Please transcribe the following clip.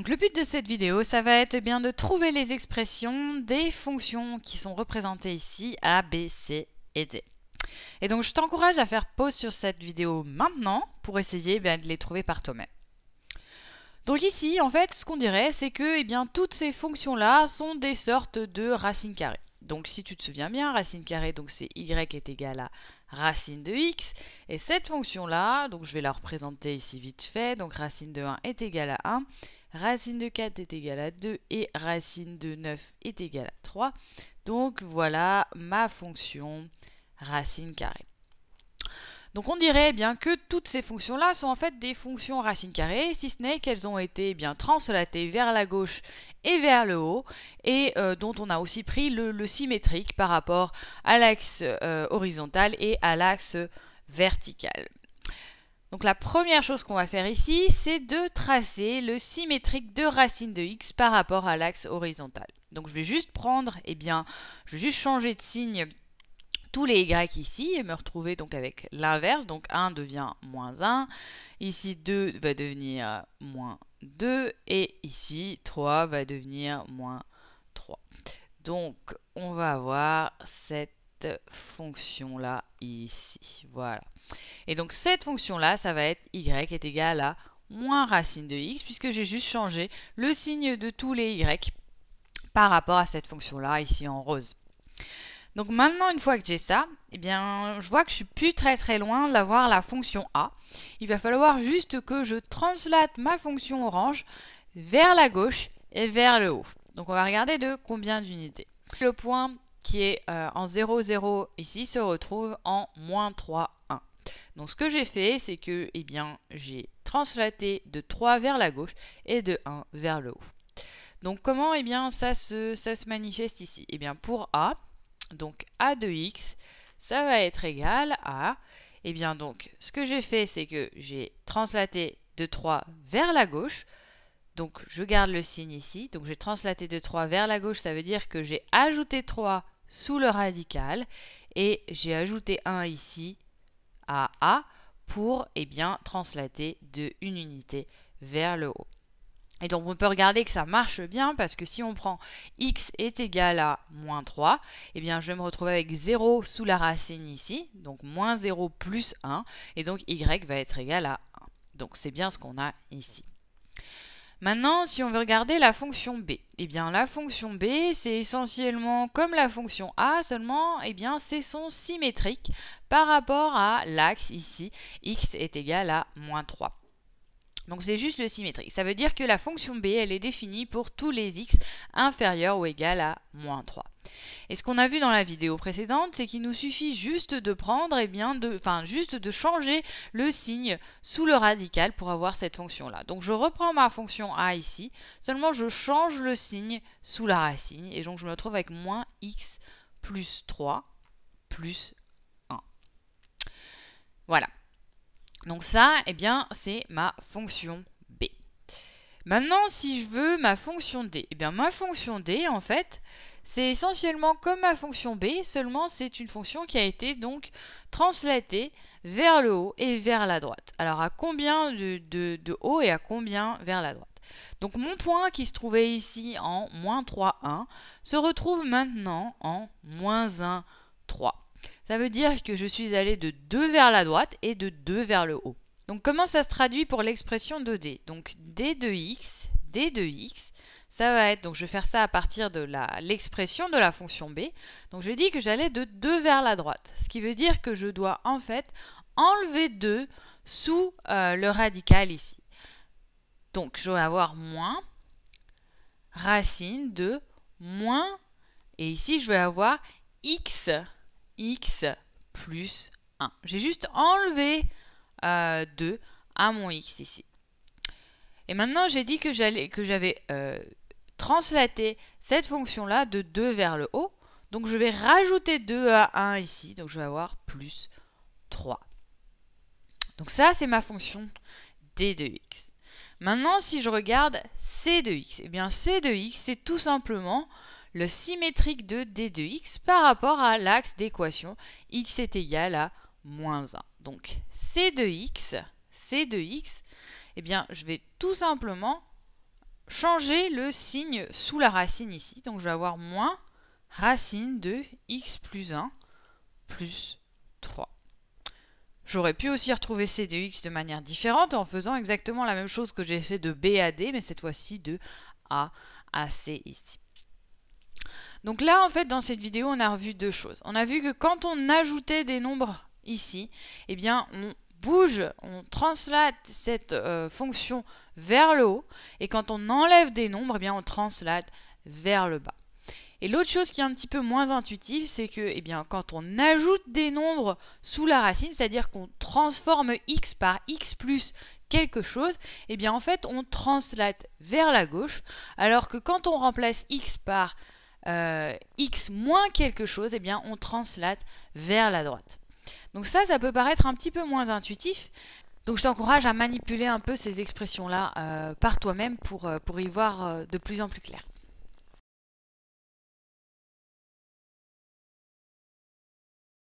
Donc le but de cette vidéo, ça va être eh bien, de trouver les expressions des fonctions qui sont représentées ici, A, B, C et D. Et donc je t'encourage à faire pause sur cette vidéo maintenant pour essayer eh de les trouver par toi-même. Donc ici, en fait, ce qu'on dirait, c'est que eh bien, toutes ces fonctions-là sont des sortes de racines carrées. Donc si tu te souviens bien, racine carrée, donc c'est y est égal à racine de x. Et cette fonction-là, donc je vais la représenter ici vite fait, donc racine de 1 est égale à 1 racine de 4 est égale à 2 et racine de 9 est égale à 3. Donc voilà ma fonction racine carrée. Donc on dirait eh bien que toutes ces fonctions-là sont en fait des fonctions racine carrée, si ce n'est qu'elles ont été eh bien translatées vers la gauche et vers le haut, et euh, dont on a aussi pris le, symétrique par rapport à l'axe euh, horizontal et à l'axe vertical. Donc la première chose qu'on va faire ici, c'est de tracer le symétrique de racine de x par rapport à l'axe horizontal. Donc je vais juste prendre, eh bien, je vais juste changer de signe tous les y ici et me retrouver donc avec l'inverse. Donc 1 devient moins 1, ici 2 va devenir moins 2 et ici 3 va devenir moins 3. Donc on va avoir cette cette fonction-là ici. Voilà. Et donc cette fonction-là, ça va être y est égal à moins racine de x, puisque j'ai juste changé le signe de tous les y par rapport à cette fonction-là, ici en rose. Donc maintenant, une fois que j'ai ça, eh bien, je vois que je suis plus très très loin d'avoir la fonction a. Il va falloir juste que je translate ma fonction orange vers la gauche et vers le haut. Donc on va regarder de combien d'unités. Le point qui est euh, en 0, 0 ici se retrouve en moins 3, 1. Donc ce que j'ai fait, c'est que eh bien, j'ai translaté de 3 vers la gauche et de 1 vers le haut. Donc comment eh bien, ça, se, manifeste ici eh bien, Pour A, donc A de x, ça va être égal à... Eh bien donc, ce que j'ai fait, c'est que j'ai translaté de 3 vers la gauche, donc je garde le signe ici. Donc j'ai translaté de 3 vers la gauche, ça veut dire que j'ai ajouté 3 sous le radical et j'ai ajouté 1 ici à A pour eh bien, translater de une unité vers le haut. Et donc on peut regarder que ça marche bien parce que si on prend x est égal à moins 3, eh bien je vais me retrouver avec 0 sous la racine ici, donc moins 0 plus 1, et donc y va être égal à 1. Donc c'est bien ce qu'on a ici. Maintenant, si on veut regarder la fonction b, eh bien la fonction b, c'est essentiellement comme la fonction a, seulement eh bien c'est son symétrique par rapport à l'axe ici, x est égal à moins 3. Donc c'est juste le symétrique. Ça veut dire que la fonction b, elle est définie pour tous les x inférieurs ou égal à moins 3. Et ce qu'on a vu dans la vidéo précédente, c'est qu'il nous suffit juste de prendre, et bien, de, juste de changer le signe sous le radical pour avoir cette fonction-là. Donc je reprends ma fonction a ici, seulement je change le signe sous la racine, et donc je me retrouve avec moins x plus 3 plus 1. Voilà. Donc ça, eh bien, c'est ma fonction b. Maintenant, si je veux ma fonction d, eh bien, ma fonction d, en fait, c'est essentiellement comme ma fonction b, seulement c'est une fonction qui a été donc translatée vers le haut et vers la droite. Alors à combien de, haut et à combien vers la droite Donc mon point qui se trouvait ici en moins 3, 1 se retrouve maintenant en moins 1, 3. Ça veut dire que je suis allé de 2 vers la droite et de 2 vers le haut. Donc comment ça se traduit pour l'expression de D Donc D de x, D de x, ça va être, donc je vais faire ça à partir de l'expression de la fonction B. Donc je dis que j'allais de 2 vers la droite, ce qui veut dire que je dois en fait enlever 2 sous euh, le radical ici. Donc je vais avoir moins racine de moins, et ici je vais avoir x x plus 1. J'ai juste enlevé 2 euh, à mon x ici. Et maintenant, j'ai dit que j'allais, que j'avais euh, translaté cette fonction-là de 2 vers le haut. Donc, je vais rajouter 2 à 1 ici. Donc, je vais avoir plus 3. Donc, ça, c'est ma fonction d de x. Maintenant, si je regarde c de x, et eh bien, c de x, c'est tout simplement le symétrique de d de x par rapport à l'axe d'équation x est égal à moins 1. Donc c de x, c de x, eh bien je vais tout simplement changer le signe sous la racine ici. Donc je vais avoir moins racine de x plus 1 plus 3. J'aurais pu aussi retrouver c de x de manière différente en faisant exactement la même chose que j'ai fait de b à d, mais cette fois-ci de a à c ici. Donc là, en fait, dans cette vidéo, on a revu deux choses. On a vu que quand on ajoutait des nombres ici, eh bien, on bouge, on translate cette euh, fonction vers le haut, et quand on enlève des nombres, eh bien, on translate vers le bas. Et l'autre chose qui est un petit peu moins intuitive, c'est que eh bien, quand on ajoute des nombres sous la racine, c'est-à-dire qu'on transforme x par x plus quelque chose, eh bien en fait on translate vers la gauche, alors que quand on remplace x par euh, x moins quelque chose, eh bien on translate vers la droite. Donc ça, ça peut paraître un petit peu moins intuitif. Donc je t'encourage à manipuler un peu ces expressions-là euh, par toi-même pour, euh, pour y voir de plus en plus clair.